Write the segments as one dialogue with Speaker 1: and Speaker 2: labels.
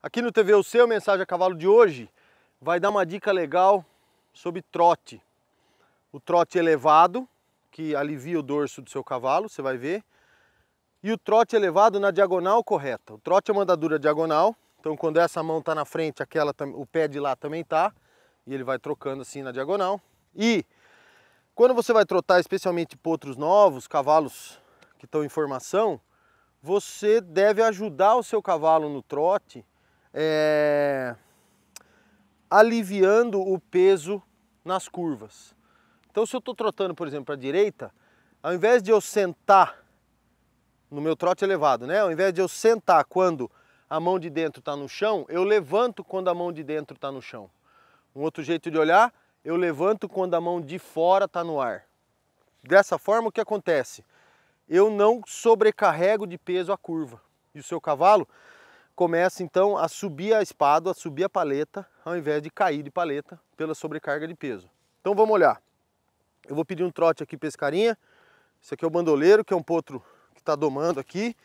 Speaker 1: Aqui no TV O Seu Mensagem a Cavalo de hoje vai dar uma dica legal sobre trote. O trote elevado, que alivia o dorso do seu cavalo, você vai ver. E o trote elevado na diagonal correta. O trote é uma andadura diagonal, então quando essa mão está na frente, aquela, o pé de lá também está. E ele vai trocando assim na diagonal. E quando você vai trotar, especialmente potros novos, cavalos que estão em formação, você deve ajudar o seu cavalo no trote é, aliviando o peso nas curvas. Então, se eu estou trotando, por exemplo, para a direita, ao invés de eu sentar no meu trote elevado, né? Ao invés de eu sentar quando a mão de dentro está no chão, eu levanto quando a mão de dentro está no chão. Um outro jeito de olhar, eu levanto quando a mão de fora está no ar. Dessa forma, o que acontece? Eu não sobrecarrego de peso a curva. E o seu cavalo começa então a subir a espada, a subir a paleta, ao invés de cair de paleta pela sobrecarga de peso. Então vamos olhar. Eu vou pedir um trote aqui pescarinha. Esse aqui é o bandoleiro, que é um potro que está domando aqui.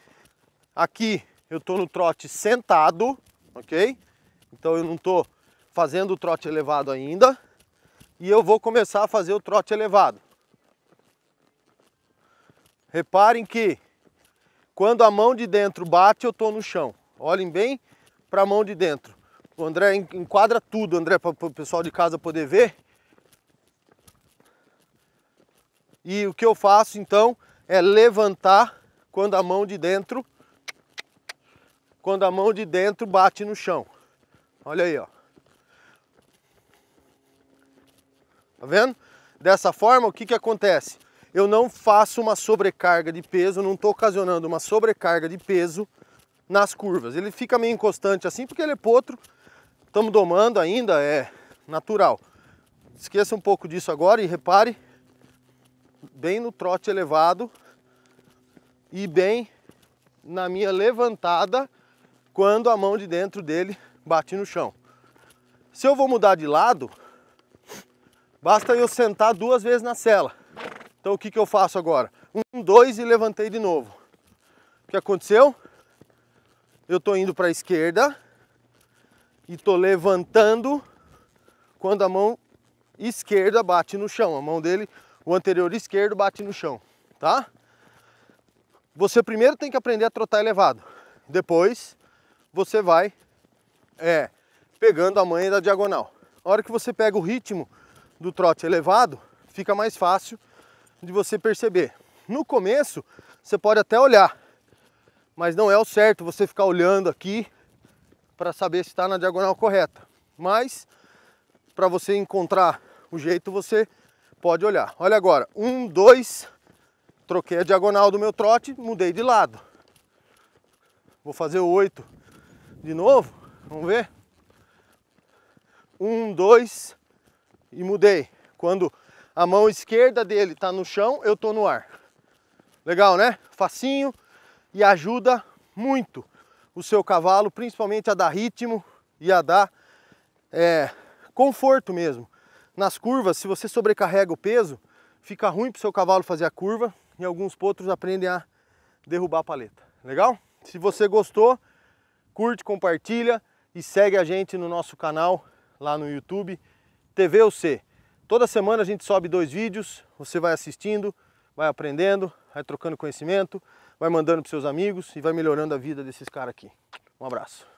Speaker 1: Aqui eu estou no trote sentado, ok? Então eu não estou fazendo o trote elevado ainda. E eu vou começar a fazer o trote elevado. Reparem que quando a mão de dentro bate, eu estou no chão. Olhem bem para a mão de dentro. O André enquadra tudo, André, para o pessoal de casa poder ver. E o que eu faço então é levantar quando a mão de dentro quando a mão de dentro bate no chão. Olha aí, ó. Tá vendo? Dessa forma, o que que acontece? Eu não faço uma sobrecarga de peso, não estou ocasionando uma sobrecarga de peso nas curvas. Ele fica meio inconstante assim porque ele é potro, estamos domando ainda, é natural. Esqueça um pouco disso agora e repare bem no trote elevado e bem na minha levantada quando a mão de dentro dele bate no chão. Se eu vou mudar de lado, basta eu sentar duas vezes na sela. Então o que, que eu faço agora? Um, dois e levantei de novo. O que aconteceu? eu tô indo para a esquerda e tô levantando quando a mão esquerda bate no chão. A mão dele, o anterior esquerdo, bate no chão, tá? Você primeiro tem que aprender a trotar elevado. Depois você vai é, pegando a manha da diagonal. A hora que você pega o ritmo do trote elevado, fica mais fácil de você perceber. No começo, você pode até olhar, mas não é o certo você ficar olhando aqui para saber se está na diagonal correta. Mas para você encontrar o jeito, você pode olhar. Olha agora, um, dois, troquei a diagonal do meu trote, mudei de lado. Vou fazer o oito de novo, vamos ver. Um, dois e mudei. Quando a mão esquerda dele está no chão, eu estou no ar. Legal, né? Facinho, e ajuda muito o seu cavalo, principalmente a dar ritmo e a dar é, conforto mesmo. Nas curvas, se você sobrecarrega o peso, fica ruim para o seu cavalo fazer a curva e alguns potros aprendem a derrubar a paleta. Legal? Se você gostou, curte, compartilha e segue a gente no nosso canal lá no YouTube TVUC. Toda semana a gente sobe dois vídeos, você vai assistindo, vai aprendendo, vai trocando conhecimento vai mandando para seus amigos e vai melhorando a vida desses caras aqui. Um abraço.